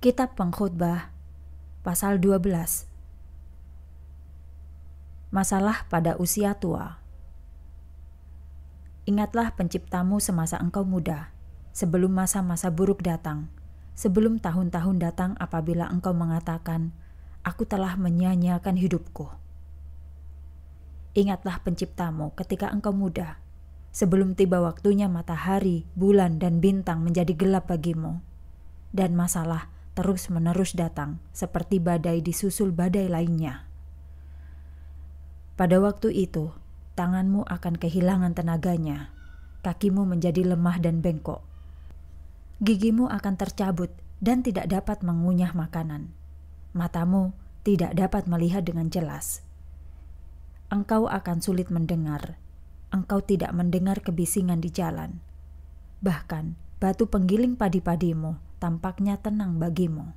Kitab Pengkhotbah pasal 12 Masalah pada usia tua Ingatlah penciptamu semasa engkau muda, sebelum masa-masa buruk datang, sebelum tahun-tahun datang apabila engkau mengatakan, Aku telah menyia-nyiakan hidupku. Ingatlah penciptamu ketika engkau muda, sebelum tiba waktunya matahari, bulan, dan bintang menjadi gelap bagimu, dan masalah terus-menerus datang, seperti badai disusul badai lainnya. Pada waktu itu, tanganmu akan kehilangan tenaganya, kakimu menjadi lemah dan bengkok, gigimu akan tercabut dan tidak dapat mengunyah makanan, matamu tidak dapat melihat dengan jelas. Engkau akan sulit mendengar, engkau tidak mendengar kebisingan di jalan, bahkan batu penggiling padi-padimu tampaknya tenang bagimu.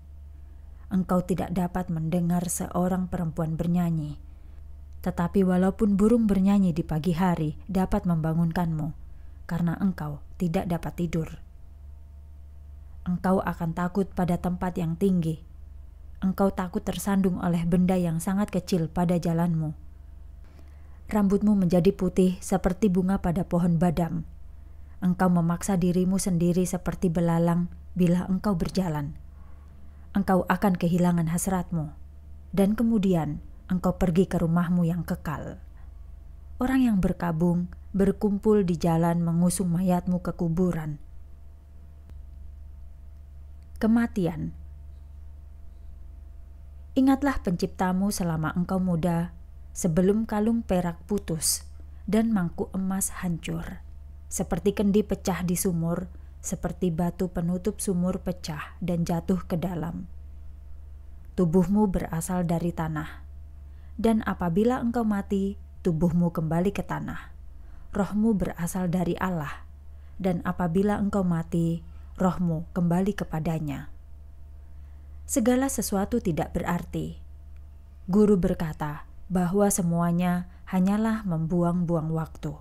Engkau tidak dapat mendengar seorang perempuan bernyanyi, tetapi walaupun burung bernyanyi di pagi hari dapat membangunkanmu, karena engkau tidak dapat tidur. Engkau akan takut pada tempat yang tinggi. Engkau takut tersandung oleh benda yang sangat kecil pada jalanmu. Rambutmu menjadi putih seperti bunga pada pohon badam engkau memaksa dirimu sendiri seperti belalang bila engkau berjalan. Engkau akan kehilangan hasratmu, dan kemudian engkau pergi ke rumahmu yang kekal. Orang yang berkabung berkumpul di jalan mengusung mayatmu ke kuburan. Kematian Ingatlah penciptamu selama engkau muda, sebelum kalung perak putus dan mangkuk emas hancur. Seperti kendi pecah di sumur, seperti batu penutup sumur pecah dan jatuh ke dalam. Tubuhmu berasal dari tanah, dan apabila engkau mati, tubuhmu kembali ke tanah. Rohmu berasal dari Allah, dan apabila engkau mati, rohmu kembali kepadanya. Segala sesuatu tidak berarti. Guru berkata bahwa semuanya hanyalah membuang-buang waktu.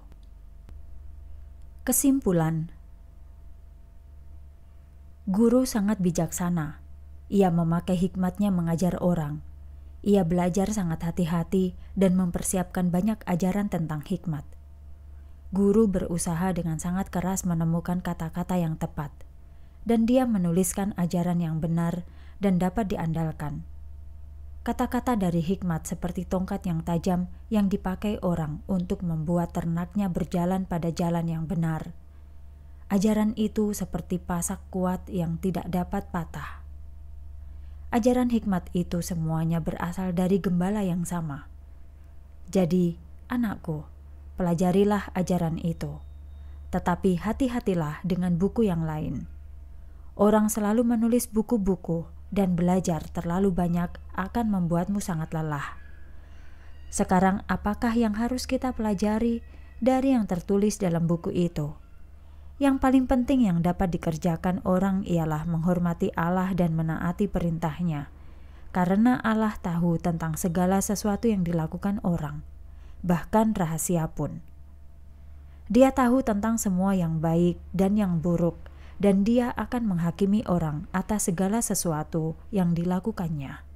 Kesimpulan Guru sangat bijaksana. Ia memakai hikmatnya mengajar orang. Ia belajar sangat hati-hati dan mempersiapkan banyak ajaran tentang hikmat. Guru berusaha dengan sangat keras menemukan kata-kata yang tepat, dan dia menuliskan ajaran yang benar dan dapat diandalkan kata-kata dari hikmat seperti tongkat yang tajam yang dipakai orang untuk membuat ternaknya berjalan pada jalan yang benar. Ajaran itu seperti pasak kuat yang tidak dapat patah. Ajaran hikmat itu semuanya berasal dari gembala yang sama. Jadi, anakku, pelajarilah ajaran itu, tetapi hati-hatilah dengan buku yang lain. Orang selalu menulis buku-buku dan belajar terlalu banyak akan membuatmu sangat lelah. Sekarang, apakah yang harus kita pelajari dari yang tertulis dalam buku itu? Yang paling penting yang dapat dikerjakan orang ialah menghormati Allah dan menaati perintahnya. Karena Allah tahu tentang segala sesuatu yang dilakukan orang, bahkan rahasia pun. Dia tahu tentang semua yang baik dan yang buruk, dan dia akan menghakimi orang atas segala sesuatu yang dilakukannya.